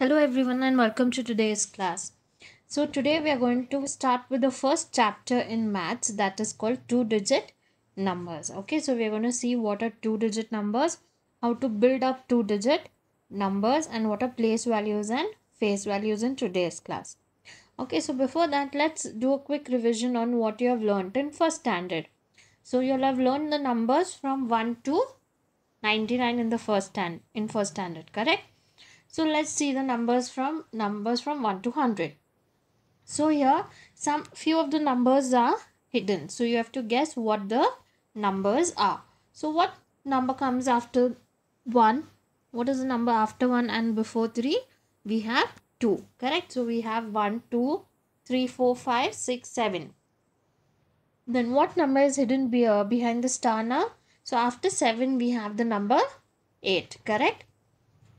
Hello everyone and welcome to today's class. So today we are going to start with the first chapter in maths that is called two digit numbers. Okay, so we are going to see what are two digit numbers, how to build up two digit numbers and what are place values and face values in today's class. Okay, so before that let's do a quick revision on what you have learnt in first standard. So you'll have learned the numbers from 1 to 99 in the first stand in first standard, correct? So let's see the numbers from numbers from 1 to 100. So here some few of the numbers are hidden. So you have to guess what the numbers are. So what number comes after 1? What is the number after 1 and before 3? We have 2. Correct? So we have 1, 2, 3, 4, 5, 6, 7. Then what number is hidden here behind the star now? So after 7 we have the number 8. Correct?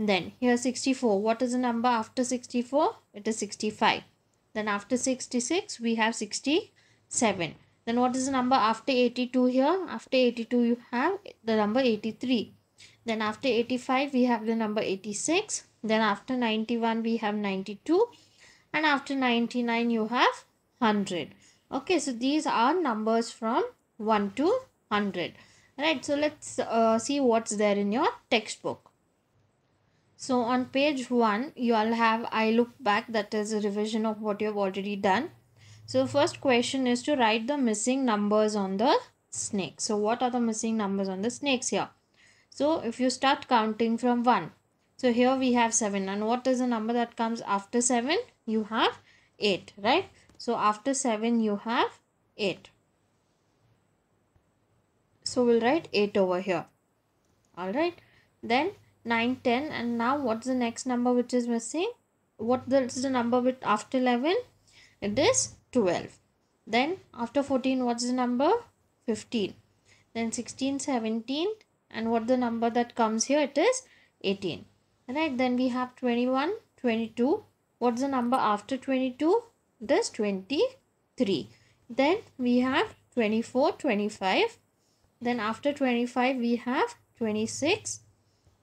Then here 64. What is the number after 64? It is 65. Then after 66 we have 67. Then what is the number after 82 here? After 82 you have the number 83. Then after 85 we have the number 86. Then after 91 we have 92. And after 99 you have 100. Okay, so these are numbers from 1 to 100. Right, so let's uh, see what's there in your textbook. So on page 1, you all have I look back that is a revision of what you've already done. So first question is to write the missing numbers on the snake. So what are the missing numbers on the snakes here? So if you start counting from 1. So here we have 7 and what is the number that comes after 7? You have 8 right? So after 7 you have 8. So we'll write 8 over here. Alright. Then 9 10 and now what's the next number which is missing what is the number with after 11 it is 12 then after 14 what's the number 15 then 16 17 and what the number that comes here it is 18 right then we have 21 22 what's the number after 22 this 23 then we have 24 25 then after 25 we have 26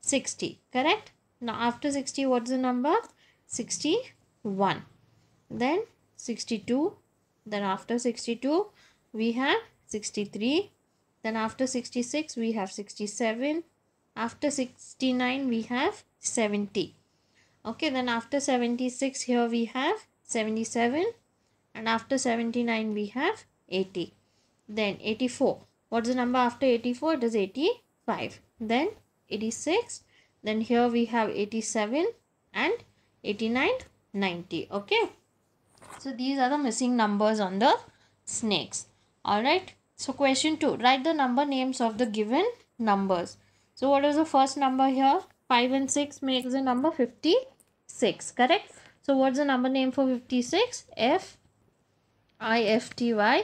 60 correct now after 60 what's the number 61 then 62 then after 62 we have 63 then after 66 we have 67 after 69 we have 70 okay then after 76 here we have 77 and after 79 we have 80 then 84 what's the number after 84 it is 85 then 86 then here we have 87 and 89 90 okay so these are the missing numbers on the snakes all right so question 2 write the number names of the given numbers so what is the first number here 5 and 6 makes the number 56 correct so what's the number name for 56 f i f t y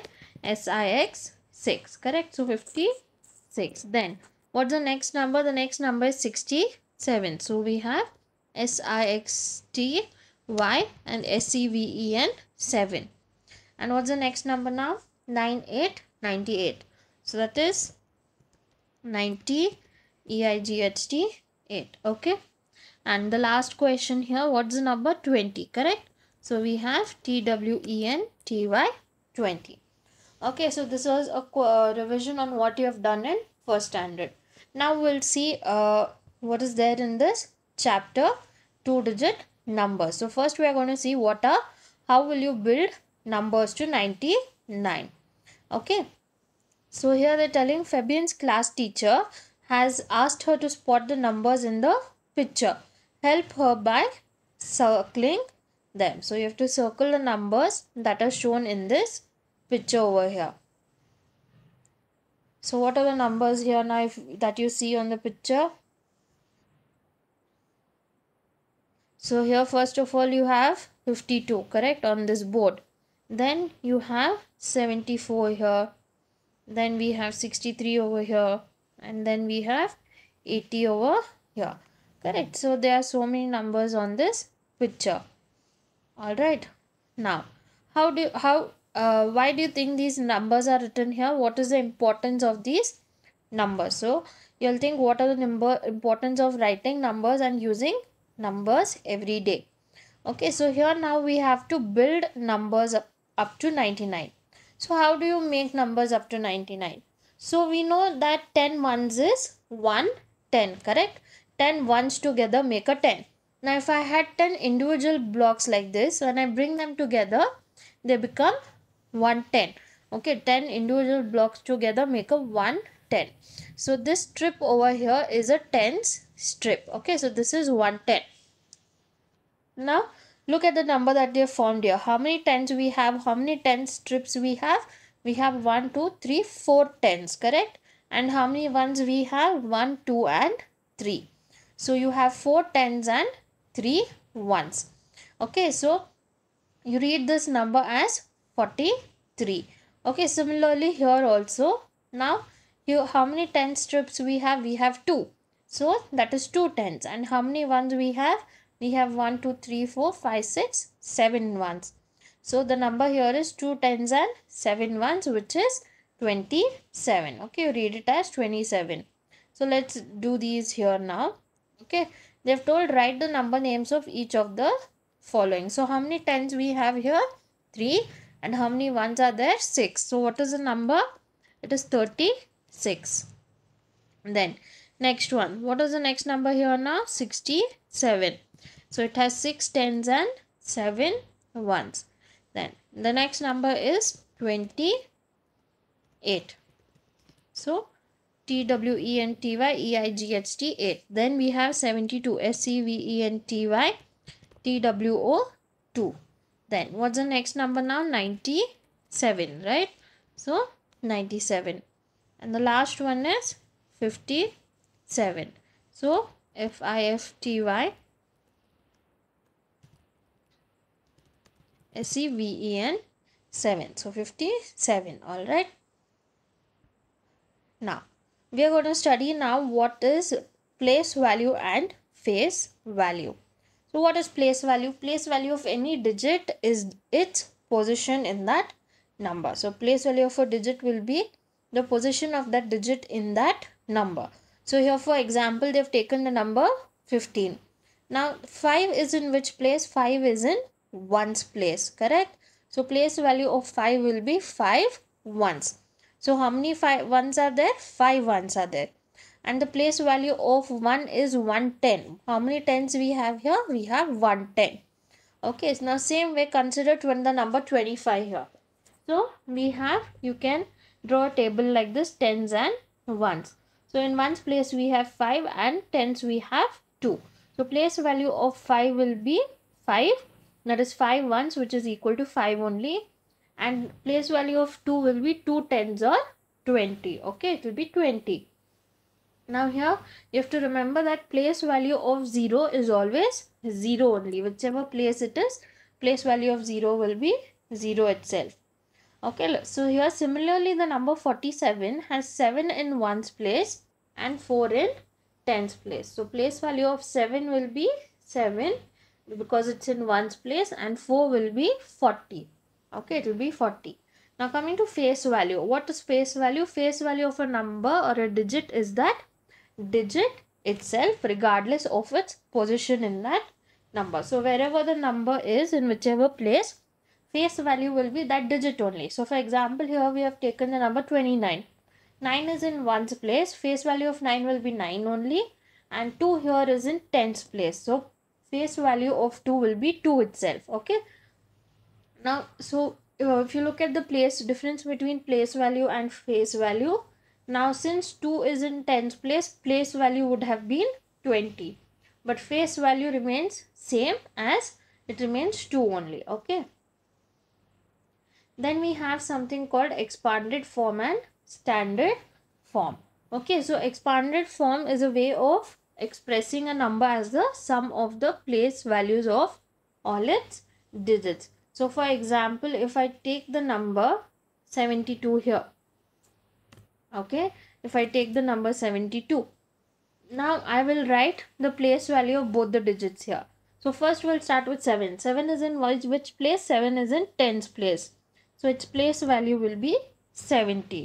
s i x 6 correct so 56 then What's the next number? The next number is 67. So we have S-I-X-T-Y and S-E-V-E-N 7. And what's the next number now? 9898. So that is 90 E-I-G-H-T 8. Okay. And the last question here, what's the number 20, correct? So we have T-W-E-N-T-Y 20. Okay, so this was a uh, revision on what you have done in first standard. Now we'll see uh, what is there in this chapter two digit numbers. So first we are going to see what are how will you build numbers to 99. Okay. So here they're telling Fabian's class teacher has asked her to spot the numbers in the picture. Help her by circling them. So you have to circle the numbers that are shown in this picture over here so what are the numbers here now if, that you see on the picture so here first of all you have 52 correct on this board then you have 74 here then we have 63 over here and then we have 80 over here correct so there are so many numbers on this picture all right now how do how uh, why do you think these numbers are written here what is the importance of these numbers so you'll think what are the number importance of writing numbers and using numbers every day okay so here now we have to build numbers up, up to 99 so how do you make numbers up to 99 so we know that 10 ones is 1 10 correct 10 ones together make a 10 now if i had 10 individual blocks like this when i bring them together they become 110 okay 10 individual blocks together make a 110 so this strip over here is a tens strip okay so this is 110 now look at the number that they have formed here how many tens we have how many 10 strips we have we have 1 2 3 4 tens correct and how many ones we have 1 2 and 3 so you have 4 tens and 3 ones okay so you read this number as 43 okay similarly here also now you how many 10 strips we have we have 2 so that is two tens, and how many ones we have we have one, two, three, four, five, six, seven ones. so the number here is two tens and seven ones, which is 27 okay read it as 27 so let's do these here now okay they've told write the number names of each of the following so how many tens we have here 3 and how many ones are there? 6. So what is the number? It is 36. And then next one. What is the next number here now? 67. So it has 6 tens and 7 ones. Then the next number is 28. So T W E N T Y E I G H T 8. Then we have 72 S C V E N T Y T W O 2. Then what's the next number now? 97, right? So 97. And the last one is 57. So if 7. So 57. Alright. Now we are going to study now what is place value and face value. So what is place value? Place value of any digit is its position in that number. So place value of a digit will be the position of that digit in that number. So here for example they have taken the number 15. Now 5 is in which place? 5 is in 1's place correct? So place value of 5 will be 5 ones. So how many five ones are there? 5 ones are there and the place value of 1 is 110 how many tens we have here we have 110 okay it's so now same way consider when the number 25 here so we have you can draw a table like this tens and ones so in ones place we have 5 and tens we have 2 so place value of 5 will be 5 that is 5 ones which is equal to 5 only and place value of 2 will be 2 tens or 20 okay it will be 20 now here you have to remember that place value of 0 is always 0 only. Whichever place it is, place value of 0 will be 0 itself. Okay, so here similarly the number 47 has 7 in 1's place and 4 in 10's place. So place value of 7 will be 7 because it's in 1's place and 4 will be 40. Okay, it will be 40. Now coming to face value. What is face value? Face value of a number or a digit is that digit itself regardless of its position in that number. So wherever the number is in whichever place face value will be that digit only. So for example here we have taken the number 29. 9 is in 1's place face value of 9 will be 9 only and 2 here is in 10's place. So face value of 2 will be 2 itself okay. Now so uh, if you look at the place difference between place value and face value now since 2 is in tens place, place value would have been 20. But face value remains same as it remains 2 only. Okay. Then we have something called expanded form and standard form. Okay. So expanded form is a way of expressing a number as the sum of the place values of all its digits. So for example, if I take the number 72 here okay if I take the number 72 now I will write the place value of both the digits here so first we'll start with 7 7 is in which place 7 is in tens place so its place value will be 70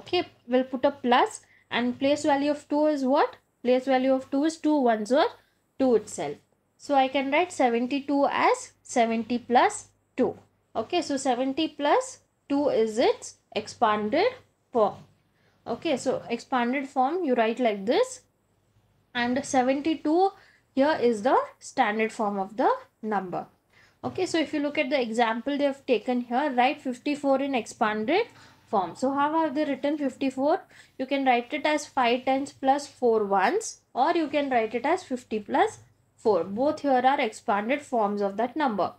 okay we'll put a plus and place value of 2 is what place value of 2 is 2 ones or 2 itself so I can write 72 as 70 plus 2 okay so 70 plus 2 is its expanded form okay so expanded form you write like this and 72 here is the standard form of the number okay so if you look at the example they have taken here write 54 in expanded form so how have they written 54 you can write it as 5 times plus 4 ones or you can write it as 50 plus 4 both here are expanded forms of that number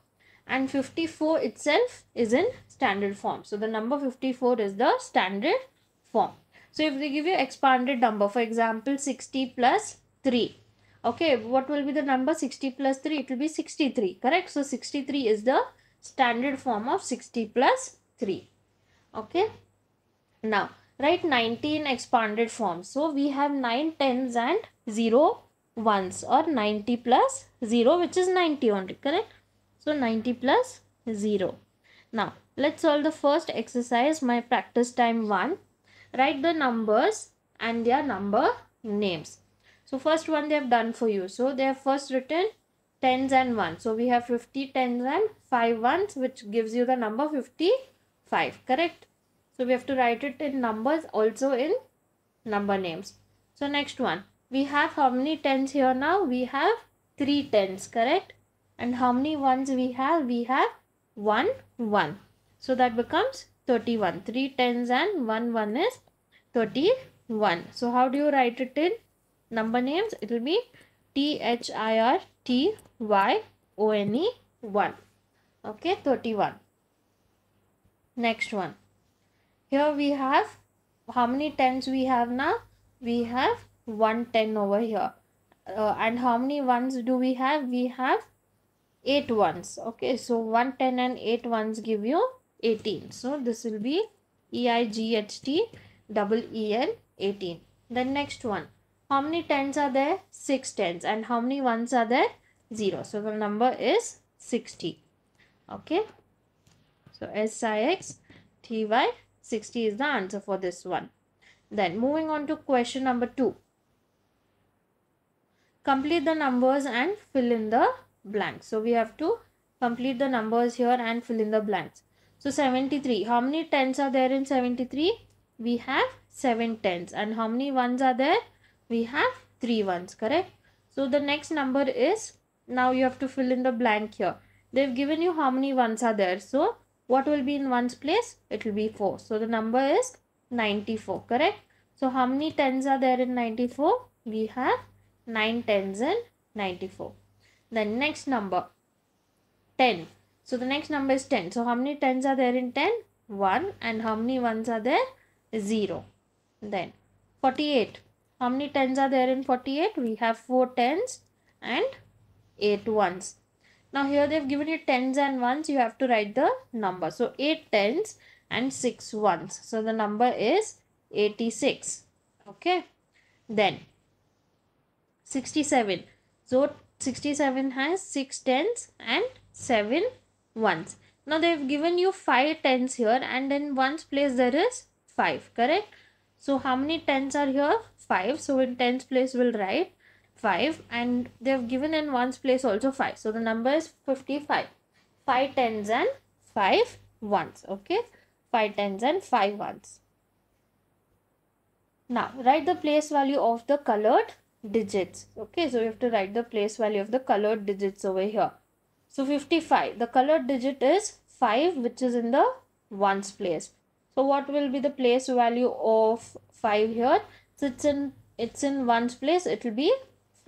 and 54 itself is in standard form so the number 54 is the standard form so if they give you expanded number, for example, 60 plus 3. Okay, what will be the number 60 plus 3? It will be 63, correct? So 63 is the standard form of 60 plus 3. Okay. Now, write 19 expanded form. So we have 9 tens and 0 ones or 90 plus 0 which is 90 only, correct? So 90 plus 0. Now, let's solve the first exercise, my practice time 1 write the numbers and their number names so first one they have done for you so they have first written tens and ones so we have 50 tens and 5 ones which gives you the number 55 correct so we have to write it in numbers also in number names so next one we have how many tens here now we have three tens correct and how many ones we have we have one one so that becomes 31 three tens and one one is 31. So how do you write it in number names? It will be T-H-I-R-T-Y-O-N-E 1. Okay, 31. Next one. Here we have, how many tens we have now? We have 110 over here. Uh, and how many ones do we have? We have 8 ones. Okay, so 110 and 8 ones give you 18. So this will be E-I-G-H-T double EL 18. Then next one. How many tens are there? 6 tens. And how many ones are there? 0. So the number is 60. Okay. So SIX TY 60 is the answer for this one. Then moving on to question number 2. Complete the numbers and fill in the blanks. So we have to complete the numbers here and fill in the blanks. So 73. How many tens are there in 73? we have 7 tens. And how many ones are there? We have 3 ones, correct? So the next number is, now you have to fill in the blank here. They've given you how many ones are there. So what will be in ones place? It will be 4. So the number is 94, correct? So how many tens are there in 94? We have 9 tens in 94. The next number, 10. So the next number is 10. So how many tens are there in 10? 1. And how many ones are there? 0. Then 48. How many tens are there in 48? We have 4 tens and 8 ones. Now here they've given you tens and ones. You have to write the number. So 8 tens and 6 ones. So the number is 86. Okay. Then 67. So 67 has 6 tens and 7 ones. Now they've given you 5 tens here and in ones place there is 5 correct so how many tens are here 5 so in tens place we'll write 5 and they have given in ones place also 5 so the number is 55 5 tens and 5 ones okay 5 tens and 5 ones now write the place value of the colored digits okay so we have to write the place value of the colored digits over here so 55 the colored digit is 5 which is in the ones place so what will be the place value of 5 here so it's in it's in ones place it will be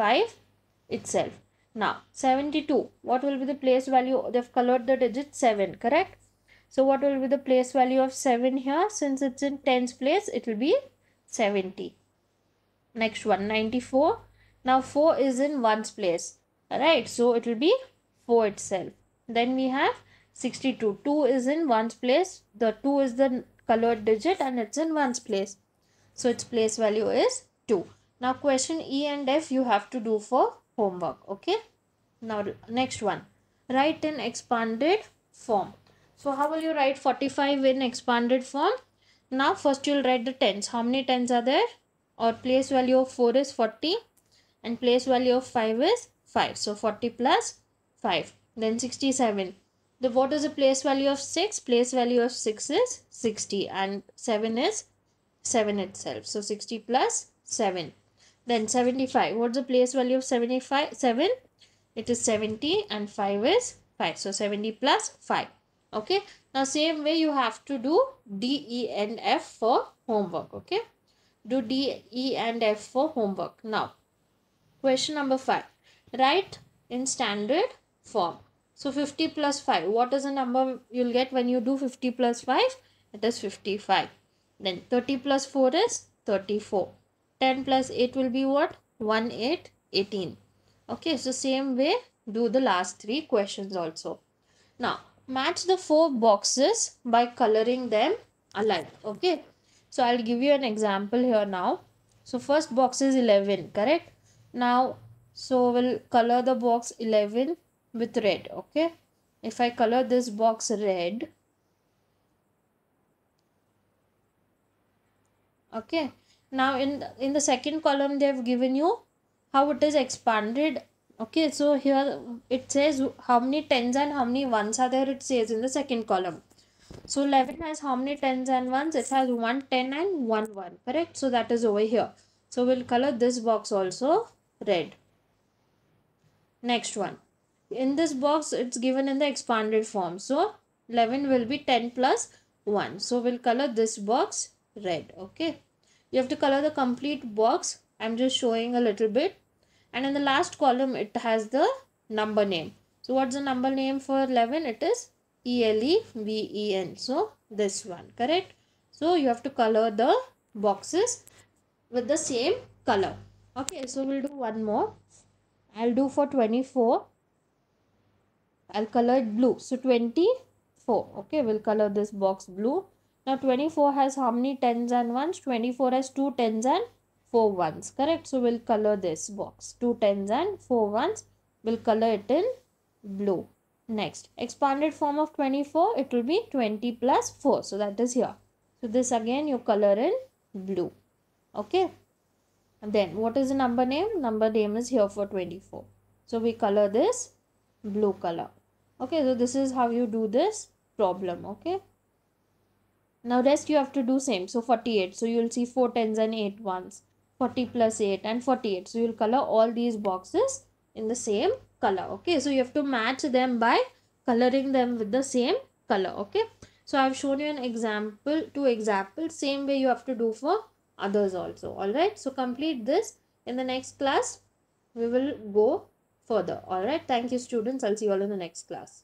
5 itself now 72 what will be the place value they've colored the digit 7 correct so what will be the place value of 7 here since it's in tens place it will be 70 next one 94 now 4 is in ones place alright so it will be 4 itself then we have 62 2 is in ones place the 2 is the colored digit and it's in ones place. So its place value is 2. Now question E and F you have to do for homework. Okay. Now next one. Write in expanded form. So how will you write 45 in expanded form? Now first you will write the tens. How many tens are there? Or place value of 4 is 40 and place value of 5 is 5. So 40 plus 5. Then 67 the what is the place value of 6 place value of 6 is 60 and 7 is 7 itself so 60 plus 7 then 75 what's the place value of 75 7 it is 70 and 5 is 5 so 70 plus 5 okay now same way you have to do d e and f for homework okay do d e and f for homework now question number 5 write in standard form so 50 plus 5. What is the number you'll get when you do 50 plus 5? It is 55. Then 30 plus 4 is 34. 10 plus 8 will be what? 1, 8, 18. Okay, so same way do the last three questions also. Now, match the four boxes by coloring them alike. Okay, so I'll give you an example here now. So first box is 11, correct? Now, so we'll color the box 11 with red okay if I color this box red okay now in the, in the second column they have given you how it is expanded okay so here it says how many tens and how many ones are there it says in the second column so 11 has how many tens and ones it has one ten and one one correct so that is over here so we'll color this box also red next one in this box it's given in the expanded form so 11 will be 10 plus 1 so we'll color this box red okay you have to color the complete box i'm just showing a little bit and in the last column it has the number name so what's the number name for 11 it is e-l-e-v-e-n so this one correct so you have to color the boxes with the same color okay so we'll do one more i'll do for 24 I'll color it blue. So 24. Okay, we'll color this box blue. Now 24 has how many tens and ones? 24 has two tens and four ones. Correct. So we'll color this box. Two tens and four ones. We'll color it in blue. Next, expanded form of 24, it will be 20 plus 4. So that is here. So this again you color in blue. Okay. And then what is the number name? Number name is here for 24. So we color this blue color okay so this is how you do this problem okay now rest you have to do same so 48 so you'll see 4 tens and 8 ones 40 plus 8 and 48 so you'll color all these boxes in the same color okay so you have to match them by coloring them with the same color okay so i've shown you an example two examples same way you have to do for others also all right so complete this in the next class we will go further. Alright, thank you students. I'll see you all in the next class.